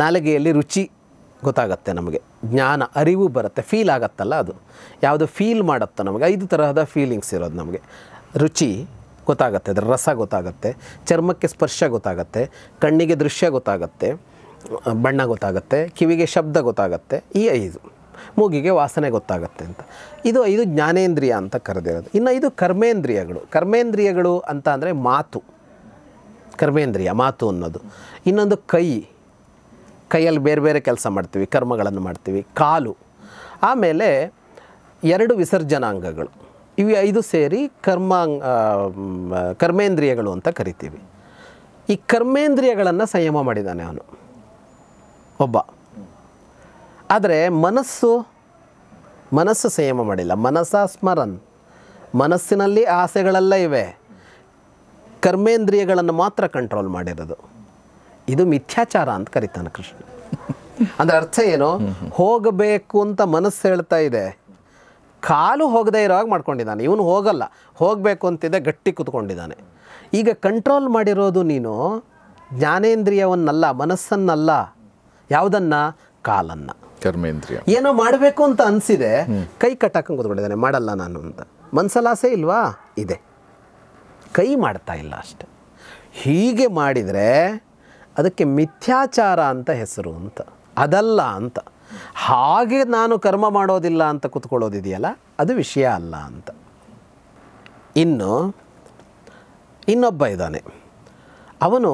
ನಾಲಿಗೆಯಲ್ಲಿ ರುಚಿ ಗೊತ್ತಾಗತ್ತೆ ನಮಗೆ ಜ್ಞಾನ ಅರಿವು ಬರುತ್ತೆ ಫೀಲ್ ಆಗುತ್ತಲ್ಲ ಅದು ಯಾವುದು ಫೀಲ್ ಮಾಡುತ್ತೋ ನಮಗೆ ಐದು ತರಹದ ಫೀಲಿಂಗ್ಸ್ ಇರೋದು ನಮಗೆ ರುಚಿ ಗೊತ್ತಾಗತ್ತೆ ಅದರ ರಸ ಗೊತ್ತಾಗತ್ತೆ ಚರ್ಮಕ್ಕೆ ಸ್ಪರ್ಶ ಗೊತ್ತಾಗತ್ತೆ ಕಣ್ಣಿಗೆ ದೃಶ್ಯ ಗೊತ್ತಾಗತ್ತೆ ಬಣ್ಣ ಗೊತ್ತಾಗತ್ತೆ ಕಿವಿಗೆ ಶಬ್ದ ಗೊತ್ತಾಗತ್ತೆ ಈ ಐದು ಮೂಗಿಗೆ ವಾಸನೆ ಗೊತ್ತಾಗುತ್ತೆ ಅಂತ ಇದು ಐದು ಜ್ಞಾನೇಂದ್ರಿಯ ಅಂತ ಕರೆದಿರೋದು ಇನ್ನು ಇದು ಕರ್ಮೇಂದ್ರಿಯಗಳು ಕರ್ಮೇಂದ್ರಿಯಗಳು ಅಂತ ಅಂದರೆ ಮಾತು ಕರ್ಮೇಂದ್ರಿಯ ಮಾತು ಅನ್ನೋದು ಇನ್ನೊಂದು ಕೈ ಕೈಯಲ್ಲಿ ಬೇರೆ ಬೇರೆ ಕೆಲಸ ಮಾಡ್ತೀವಿ ಕರ್ಮಗಳನ್ನು ಮಾಡ್ತೀವಿ ಕಾಲು ಆಮೇಲೆ ಎರಡು ವಿಸರ್ಜನಾಂಗಗಳು ಇವು ಐದು ಸೇರಿ ಕರ್ಮ ಕರ್ಮೇಂದ್ರಿಯಗಳು ಅಂತ ಕರಿತೀವಿ ಈ ಕರ್ಮೇಂದ್ರಿಯಗಳನ್ನು ಸಂಯಮ ಮಾಡಿದ್ದಾನೆ ಅವನು ಒಬ್ಬ ಆದರೆ ಮನಸ್ಸು ಮನಸ್ಸು ಸಂಯಮ ಮಾಡಿಲ್ಲ ಮನಸ್ಸ ಸ್ಮರನ್ ಮನಸ್ಸಿನಲ್ಲಿ ಆಸೆಗಳೆಲ್ಲ ಇವೆ ಕರ್ಮೇಂದ್ರಿಯಗಳನ್ನು ಮಾತ್ರ ಕಂಟ್ರೋಲ್ ಮಾಡಿರೋದು ಇದು ಮಿಥ್ಯಾಚಾರ ಅಂತ ಕರಿತಾನೆ ಕೃಷ್ಣ ಅಂದರೆ ಅರ್ಥ ಏನು ಹೋಗಬೇಕು ಅಂತ ಮನಸ್ಸು ಹೇಳ್ತಾ ಇದೆ ಕಾಲು ಹೋಗದೇ ಇರೋವಾಗ ಮಾಡ್ಕೊಂಡಿದ್ದಾನೆ ಇವನು ಹೋಗಲ್ಲ ಹೋಗಬೇಕು ಅಂತಿದೆ ಗಟ್ಟಿ ಕೂತ್ಕೊಂಡಿದ್ದಾನೆ ಈಗ ಕಂಟ್ರೋಲ್ ಮಾಡಿರೋದು ನೀನು ಜ್ಞಾನೇಂದ್ರಿಯವನ್ನಲ್ಲ ಮನಸ್ಸನ್ನಲ್ಲ ಯಾವುದನ್ನು ಕಾಲನ್ನು ಕರ್ಮೇಂದ್ರಿಯ ಏನೋ ಮಾಡಬೇಕು ಅಂತ ಅನಿಸಿದೆ ಕೈ ಕಟ್ಟಾಕ ಕೂತ್ಕೊಂಡಿದ್ದಾನೆ ಮಾಡಲ್ಲ ನಾನು ಅಂತ ಮನ್ಸಲಾಸೆ ಇಲ್ವಾ ಇದೆ ಕೈ ಮಾಡ್ತಾ ಇಲ್ಲ ಅಷ್ಟೆ ಹೀಗೆ ಮಾಡಿದರೆ ಅದಕ್ಕೆ ಮಿಥ್ಯಾಚಾರ ಅಂತ ಹೆಸರು ಅಂತ ಅದಲ್ಲ ಅಂತ ಹಾಗೆ ನಾನು ಕರ್ಮ ಮಾಡೋದಿಲ್ಲ ಅಂತ ಕೂತ್ಕೊಳ್ಳೋದಿದೆಯಲ್ಲ ಅದು ವಿಷಯ ಅಲ್ಲ ಅಂತ ಇನ್ನು ಇನ್ನೊಬ್ಬ ಇದ್ದಾನೆ ಅವನು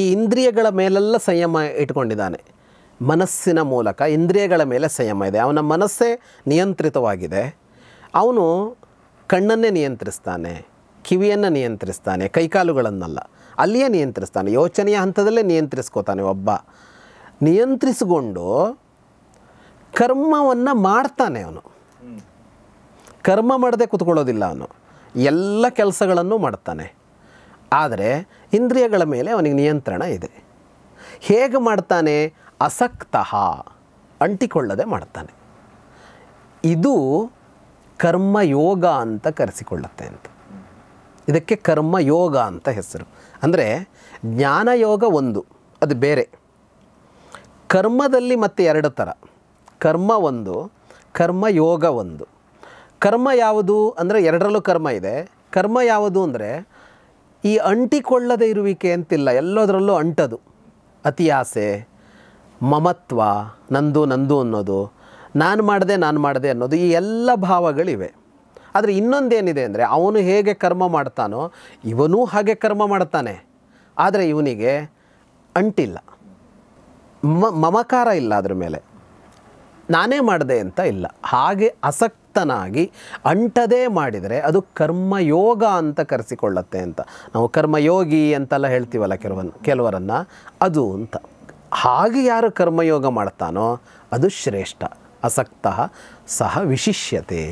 ಈ ಇಂದ್ರಿಯಗಳ ಮೇಲೆಲ್ಲ ಸಂಯಮ ಇಟ್ಕೊಂಡಿದ್ದಾನೆ ಮನಸ್ಸಿನ ಮೂಲಕ ಇಂದ್ರಿಯಗಳ ಮೇಲೆ ಸಂಯಮ ಇದೆ ಅವನ ಮನಸ್ಸೇ ನಿಯಂತ್ರಿತವಾಗಿದೆ ಅವನು ಕಣ್ಣನ್ನೇ ನಿಯಂತ್ರಿಸ್ತಾನೆ ಕಿವಿಯನ್ನು ನಿಯಂತ್ರಿಸ್ತಾನೆ ಕೈಕಾಲುಗಳನ್ನಲ್ಲ ಅಲ್ಲಿಯೇ ನಿಯಂತ್ರಿಸ್ತಾನೆ ಯೋಚನೆಯ ಹಂತದಲ್ಲೇ ನಿಯಂತ್ರಿಸ್ಕೋತಾನೆ ಒಬ್ಬ ನಿಯಂತ್ರಿಸಿಕೊಂಡು ಕರ್ಮವನ್ನು ಮಾಡ್ತಾನೆ ಅವನು ಕರ್ಮ ಮಾಡದೆ ಕೂತ್ಕೊಳ್ಳೋದಿಲ್ಲ ಅವನು ಎಲ್ಲ ಕೆಲಸಗಳನ್ನು ಮಾಡ್ತಾನೆ ಆದರೆ ಇಂದ್ರಿಯಗಳ ಮೇಲೆ ಅವನಿಗೆ ನಿಯಂತ್ರಣ ಇದೆ ಹೇಗೆ ಮಾಡ್ತಾನೆ ಅಸಕ್ತಃ ಅಂಟಿಕೊಳ್ಳದೆ ಮಾಡ್ತಾನೆ ಇದು ಕರ್ಮಯೋಗ ಅಂತ ಕರೆಸಿಕೊಳ್ಳುತ್ತೆ ಅಂತ ಇದಕ್ಕೆ ಕರ್ಮಯೋಗ ಅಂತ ಹೆಸರು ಅಂದರೆ ಜ್ಞಾನಯೋಗ ಒಂದು ಅದು ಬೇರೆ ಕರ್ಮದಲ್ಲಿ ಮತ್ತೆ ಎರಡು ಥರ ಕರ್ಮ ಒಂದು ಕರ್ಮಯೋಗ ಒಂದು ಕರ್ಮ ಯಾವುದು ಅಂದರೆ ಎರಡರಲ್ಲೂ ಕರ್ಮ ಇದೆ ಕರ್ಮ ಯಾವುದು ಅಂದರೆ ಈ ಅಂಟಿಕೊಳ್ಳದೇ ಇರುವಿಕೆ ಅಂತಿಲ್ಲ ಎಲ್ಲದರಲ್ಲೂ ಅಂಟದು ಅತಿಯಾಸೆ ಮಮತ್ವ ನಂದು ನಂದು ಅನ್ನೋದು ನಾನು ಮಾಡಿದೆ ನಾನು ಮಾಡಿದೆ ಅನ್ನೋದು ಈ ಎಲ್ಲ ಭಾವಗಳಿವೆ ಆದರೆ ಇನ್ನೊಂದೇನಿದೆ ಅಂದರೆ ಅವನು ಹೇಗೆ ಕರ್ಮ ಮಾಡ್ತಾನೋ ಇವನೂ ಹಾಗೆ ಕರ್ಮ ಮಾಡ್ತಾನೆ ಆದರೆ ಇವನಿಗೆ ಅಂಟಿಲ್ಲ ಮ ಮಮಕಾರ ಇಲ್ಲ ಅದ್ರ ಮೇಲೆ ನಾನೇ ಮಾಡಿದೆ ಅಂತ ಇಲ್ಲ ಹಾಗೆ ಆಸಕ್ತನಾಗಿ ಅಂಟದೇ ಮಾಡಿದರೆ ಅದು ಕರ್ಮಯೋಗ ಅಂತ ಕರೆಸಿಕೊಳ್ಳತ್ತೆ ಅಂತ ನಾವು ಕರ್ಮಯೋಗಿ ಅಂತೆಲ್ಲ ಹೇಳ್ತೀವಲ್ಲ ಕೆಲವನ್ನ ಕೆಲವರನ್ನು ಅದು ಅಂತ ಹಾಗೆ ಯಾರು ಕರ್ಮಯೋಗ ಮಾಡ್ತಾನೋ ಅದು ಶ್ರೇಷ್ಠ ಆಸಕ್ತ ಸಹ ವಿಶಿಷ್ಯತೆ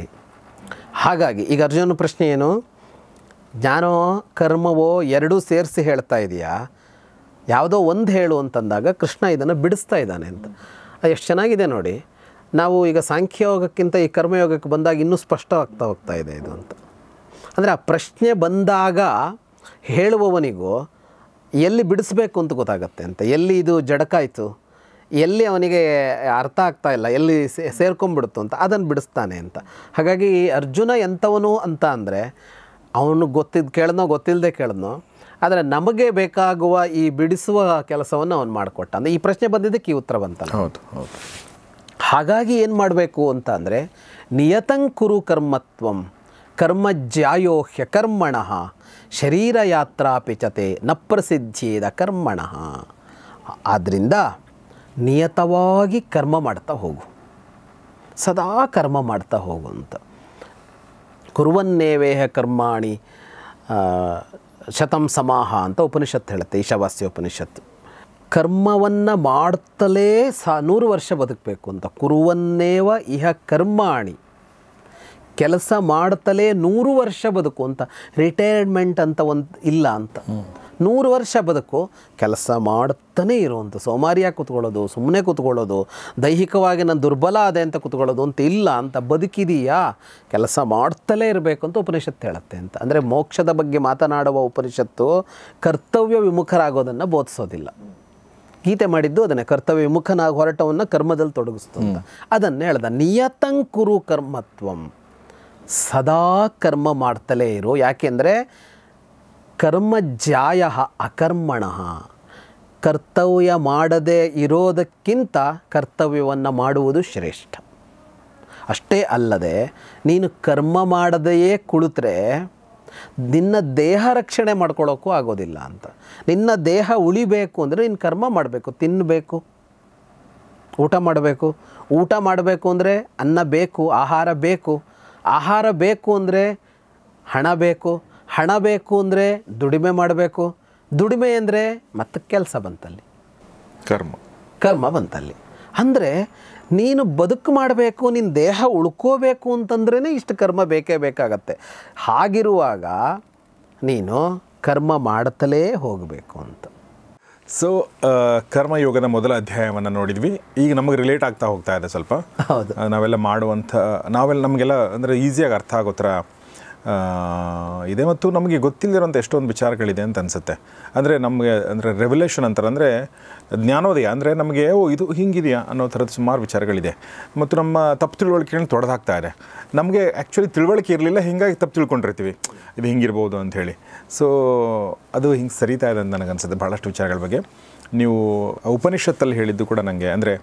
ಹಾಗಾಗಿ ಈಗ ಅರ್ಜುನ ಪ್ರಶ್ನೆ ಏನು ಜ್ಞಾನೋ ಕರ್ಮವೋ ಎರಡೂ ಸೇರಿಸಿ ಹೇಳ್ತಾ ಇದೆಯಾ ಯಾವುದೋ ಒಂದು ಹೇಳು ಅಂತಂದಾಗ ಕೃಷ್ಣ ಇದನ್ನು ಬಿಡಿಸ್ತಾ ಇದ್ದಾನೆ ಅಂತ ಅದು ಎಷ್ಟು ಚೆನ್ನಾಗಿದೆ ನೋಡಿ ನಾವು ಈಗ ಸಾಂಖ್ಯಯೋಗಕ್ಕಿಂತ ಈ ಕರ್ಮಯೋಗಕ್ಕೆ ಬಂದಾಗ ಇನ್ನೂ ಸ್ಪಷ್ಟವಾಗ್ತಾ ಹೋಗ್ತಾ ಇದೆ ಇದು ಅಂತ ಅಂದರೆ ಆ ಪ್ರಶ್ನೆ ಬಂದಾಗ ಹೇಳುವವನಿಗೂ ಎಲ್ಲಿ ಬಿಡಿಸ್ಬೇಕು ಅಂತ ಗೊತ್ತಾಗತ್ತೆ ಅಂತ ಎಲ್ಲಿ ಇದು ಜಡಕಾಯಿತು ಎಲ್ಲಿ ಅವನಿಗೆ ಅರ್ಥ ಆಗ್ತಾ ಇಲ್ಲ ಎಲ್ಲಿ ಸೇರ್ಕೊಂಬಿಡ್ತು ಅಂತ ಅದನ್ನು ಬಿಡಿಸ್ತಾನೆ ಅಂತ ಹಾಗಾಗಿ ಅರ್ಜುನ ಎಂಥವನು ಅಂತ ಅಂದರೆ ಅವನು ಗೊತ್ತಿದ್ದ ಕೇಳ್ದೋ ಗೊತ್ತಿಲ್ಲದೆ ಕೇಳ್ದೋ ಆದರೆ ನಮಗೆ ಬೇಕಾಗುವ ಈ ಬಿಡಿಸುವ ಕೆಲಸವನ್ನು ಅವನು ಮಾಡಿಕೊಟ್ಟ ಅಂದರೆ ಈ ಪ್ರಶ್ನೆ ಬಂದಿದ್ದಕ್ಕೆ ಈ ಉತ್ತರ ಬಂತಲ್ಲ ಹೌದು ಹೌದು ಹಾಗಾಗಿ ಏನು ಮಾಡಬೇಕು ಅಂತ ಅಂದರೆ ನಿಯತಂಕುರು ಕರ್ಮತ್ವಂ ಕರ್ಮ ಜ್ಯಾಯೋಹ್ಯ ಕರ್ಮಣಃ ನ ಪ್ರಸಿದ್ಧೇದ ಕರ್ಮಣ ಆದ್ದರಿಂದ ನಿಯತವಾಗಿ ಕರ್ಮ ಮಾಡ್ತಾ ಹೋಗು ಸದಾ ಕರ್ಮ ಮಾಡ್ತಾ ಹೋಗು ಅಂತ ಕುರುವನ್ನೇವೇಹ ಕರ್ಮಾಣಿ ಶತಂ ಸಮಾಹ ಅಂತ ಉಪನಿಷತ್ತು ಹೇಳುತ್ತೆ ಈಶಾವಾಸ್ಯ ಉಪನಿಷತ್ತು ಕರ್ಮವನ್ನು ಮಾಡ್ತಲೇ ಸ ನೂರು ವರ್ಷ ಬದುಕಬೇಕು ಅಂತ ಕುರುವನ್ನೇವ ಇಹ ಕರ್ಮಾಣಿ ಕೆಲಸ ಮಾಡ್ತಲೇ ನೂರು ವರ್ಷ ಬದುಕು ಅಂತ ರಿಟೈರ್ಮೆಂಟ್ ಅಂತ ಒಂದು ಇಲ್ಲ ಅಂತ ನೂರು ವರ್ಷ ಬದುಕು ಕೆಲಸ ಮಾಡ್ತಾನೆ ಇರುವಂಥ ಸೋಮಾರಿಯಾಗಿ ಕುತ್ಕೊಳ್ಳೋದು ಸುಮ್ಮನೆ ಕೂತ್ಕೊಳ್ಳೋದು ದೈಹಿಕವಾಗಿ ನಾನು ದುರ್ಬಲ ಅದೇ ಅಂತ ಕೂತ್ಕೊಳ್ಳೋದು ಅಂತ ಇಲ್ಲ ಅಂತ ಬದುಕಿದೀಯಾ ಕೆಲಸ ಮಾಡ್ತಲೇ ಇರಬೇಕು ಅಂತ ಉಪನಿಷತ್ತು ಹೇಳುತ್ತೆ ಅಂತ ಅಂದರೆ ಮೋಕ್ಷದ ಬಗ್ಗೆ ಮಾತನಾಡುವ ಉಪನಿಷತ್ತು ಕರ್ತವ್ಯ ವಿಮುಖರಾಗೋದನ್ನು ಬೋಧಿಸೋದಿಲ್ಲ ಗೀತೆ ಮಾಡಿದ್ದು ಅದನ್ನೇ ಕರ್ತವ್ಯ ವಿಮುಖನಾಗಿ ಹೊರಟವನ್ನು ಕರ್ಮದಲ್ಲಿ ತೊಡಗಿಸ್ತು ಅಂತ ಅದನ್ನು ಹೇಳ್ದ ನಿಯತಂಕುರು ಕರ್ಮತ್ವಂ ಸದಾ ಕರ್ಮ ಮಾಡ್ತಲೇ ಇರು ಯಾಕೆಂದರೆ ಕರ್ಮ ಜಾಯ ಅಕರ್ಮಣ ಕರ್ತವ್ಯ ಮಾಡದೇ ಇರೋದಕ್ಕಿಂತ ಕರ್ತವ್ಯವನ್ನು ಮಾಡುವುದು ಶ್ರೇಷ್ಠ ಅಷ್ಟೇ ಅಲ್ಲದೆ ನೀನು ಕರ್ಮ ಮಾಡದೆಯೇ ಕುಳಿತರೆ ನಿನ್ನ ದೇಹ ರಕ್ಷಣೆ ಮಾಡ್ಕೊಳ್ಳೋಕ್ಕೂ ಆಗೋದಿಲ್ಲ ಅಂತ ನಿನ್ನ ದೇಹ ಉಳಿಬೇಕು ಅಂದರೆ ನೀನು ಕರ್ಮ ಮಾಡಬೇಕು ತಿನ್ನಬೇಕು ಊಟ ಮಾಡಬೇಕು ಊಟ ಮಾಡಬೇಕು ಅಂದರೆ ಅನ್ನ ಬೇಕು ಆಹಾರ ಬೇಕು ಆಹಾರ ಬೇಕು ಅಂದರೆ ಹಣ ಬೇಕು ಹಣ ಬೇಕು ಅಂದರೆ ದುಡಿಮೆ ಮಾಡಬೇಕು ದುಡಿಮೆ ಅಂದರೆ ಮತ್ತೆ ಕೆಲಸ ಬಂತಲ್ಲಿ ಕರ್ಮ ಕರ್ಮ ಬಂತಲ್ಲಿ ಅಂದರೆ ನೀನು ಬದುಕು ಮಾಡಬೇಕು ನಿನ್ನ ದೇಹ ಉಳ್ಕೋಬೇಕು ಅಂತಂದ್ರೇ ಇಷ್ಟು ಕರ್ಮ ಬೇಕೇ ಬೇಕಾಗತ್ತೆ ಹಾಗಿರುವಾಗ ನೀನು ಕರ್ಮ ಮಾಡುತ್ತಲೇ ಹೋಗಬೇಕು ಅಂತ ಸೊ uh, ಕರ್ಮಯೋಗದ ಮೊದಲ ಅಧ್ಯಾಯವನ್ನು ನೋಡಿದ್ವಿ ಈಗ ನಮಗೆ ರಿಲೇಟ್ ಆಗ್ತಾ ಹೋಗ್ತಾ ಇದೆ ಸ್ವಲ್ಪ ಹೌದು ನಾವೆಲ್ಲ ಮಾಡುವಂಥ ನಾವೆಲ್ಲ ನಮಗೆಲ್ಲ ಅಂದರೆ ಈಸಿಯಾಗಿ ಅರ್ಥ ಆಗೋ ಥರ ಇದೆ ಮತ್ತು ನಮಗೆ ಗೊತ್ತಿಲ್ಲದಿರೋಂಥ ಎಷ್ಟೊಂದು ವಿಚಾರಗಳಿದೆ ಅಂತ ಅನಿಸುತ್ತೆ ಅಂದರೆ ನಮಗೆ ಅಂದರೆ ರೆವಲ್ಯೂಷನ್ ಅಂತಾರೆ ಅಂದರೆ ಜ್ಞಾನೋದಯ ಅಂದರೆ ನಮಗೆ ಓ ಇದು ಹಿಂಗಿದೆಯಾ ಅನ್ನೋ ಥರದ ಸುಮಾರು ವಿಚಾರಗಳಿದೆ ಮತ್ತು ನಮ್ಮ ತಪ್ಪು ತಿಳುವಳಿಕೆಗಳನ್ನ ತೊಡೆದಾಗ್ತಾ ಇದೆ ನಮಗೆ ಆ್ಯಕ್ಚುಲಿ ತಿಳುವಳಿಕೆ ಇರಲಿಲ್ಲ ಹೀಗಾಗಿ ತಪ್ಪು ತಿಳ್ಕೊಂಡಿರ್ತೀವಿ ಇದು ಹಿಂಗಿರ್ಬೋದು ಅಂಥೇಳಿ ಸೊ ಅದು ಹಿಂಗೆ ಸರಿತಾ ಇದೆ ಅಂತ ನನಗನ್ಸುತ್ತೆ ಭಾಳಷ್ಟು ವಿಚಾರಗಳ ಬಗ್ಗೆ ನೀವು ಉಪನಿಷತ್ತಲ್ಲಿ ಹೇಳಿದ್ದು ಕೂಡ ನನಗೆ ಅಂದರೆ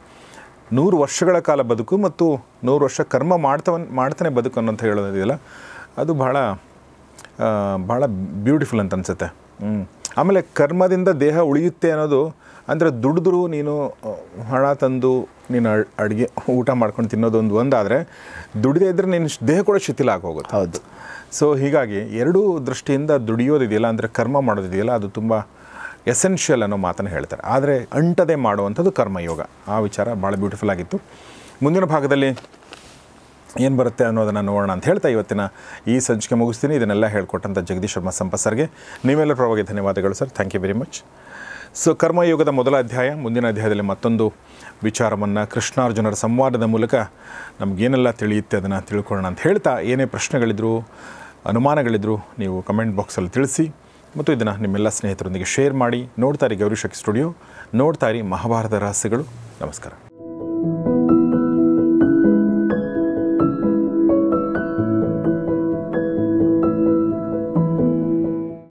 ನೂರು ವರ್ಷಗಳ ಕಾಲ ಬದುಕು ಮತ್ತು ನೂರು ವರ್ಷ ಕರ್ಮ ಮಾಡ್ತವನ್ ಮಾಡ್ತಾನೆ ಬದುಕು ಅನ್ನೋಂಥ ಹೇಳೋದಿದೆಯಲ್ಲ ಅದು ಭಾಳ ಭಾಳ ಬ್ಯೂಟಿಫುಲ್ ಅಂತ ಅನಿಸುತ್ತೆ ಆಮೇಲೆ ಕರ್ಮದಿಂದ ದೇಹ ಉಳಿಯುತ್ತೆ ಅನ್ನೋದು ಅಂದರೆ ದುಡಿದ್ರು ನೀನು ಹಣ ತಂದು ನೀನು ಅಡುಗೆ ಊಟ ಮಾಡ್ಕೊಂಡು ತಿನ್ನೋದೊಂದು ಒಂದಾದರೆ ದುಡಿದೇ ಇದ್ದರೆ ನಿನ್ನ ದೇಹ ಕೂಡ ಶಿಥಿಲ ಆಗೋಗುತ್ತೆ ಹೌದು ಸೊ ಹೀಗಾಗಿ ಎರಡೂ ದೃಷ್ಟಿಯಿಂದ ದುಡಿಯೋದಿದೆಯಲ್ಲ ಅಂದರೆ ಕರ್ಮ ಮಾಡೋದಿದೆಯಲ್ಲ ಅದು ತುಂಬ ಎಸೆನ್ಷಿಯಲ್ ಅನ್ನೋ ಮಾತನ್ನು ಹೇಳ್ತಾರೆ ಆದರೆ ಅಂಟದೆ ಮಾಡುವಂಥದ್ದು ಕರ್ಮಯೋಗ ಆ ವಿಚಾರ ಭಾಳ ಬ್ಯೂಟಿಫುಲ್ ಆಗಿತ್ತು ಮುಂದಿನ ಭಾಗದಲ್ಲಿ ಏನು ಬರುತ್ತೆ ಅನ್ನೋದನ್ನು ನೋಡೋಣ ಅಂತ ಹೇಳ್ತಾ ಇವತ್ತಿನ ಈ ಸಂಚಿಕೆ ಮುಗಿಸ್ತೀನಿ ಇದನ್ನೆಲ್ಲ ಹೇಳ್ಕೊಟ್ಟಂಥ ಜಗದೀಶ್ ಶರ್ಮಾ ಸಂಪ ಸರ್ಗೆ ನೀವೆಲ್ಲರ ಪರವಾಗಿ ಧನ್ಯವಾದಗಳು sir thank you very much so ಕರ್ಮಯೋಗದ ಮೊದಲ ಅಧ್ಯಾಯ ಮುಂದಿನ ಅಧ್ಯಾಯದಲ್ಲಿ ಮತ್ತೊಂದು ವಿಚಾರವನ್ನು ಕೃಷ್ಣಾರ್ಜುನರ ಸಂವಾದದ ಮೂಲಕ ನಮಗೇನೆಲ್ಲ ತಿಳಿಯುತ್ತೆ ಅದನ್ನು ತಿಳ್ಕೊಳ್ಳೋಣ ಅಂತ ಹೇಳ್ತಾ ಏನೇ ಪ್ರಶ್ನೆಗಳಿದ್ರು ಅನುಮಾನಗಳಿದ್ರು ನೀವು ಕಮೆಂಟ್ ಬಾಕ್ಸಲ್ಲಿ ತಿಳಿಸಿ ಮತ್ತು ಇದನ್ನು ನಿಮ್ಮೆಲ್ಲ ಸ್ನೇಹಿತರೊಂದಿಗೆ ಶೇರ್ ಮಾಡಿ ನೋಡ್ತಾರೆ ಗೌರಿಶಕ್ತಿ ಸ್ಟುಡಿಯೋ ನೋಡ್ತಾರೆ ಮಹಾಭಾರತ ರಹಸ್ಯಗಳು ನಮಸ್ಕಾರ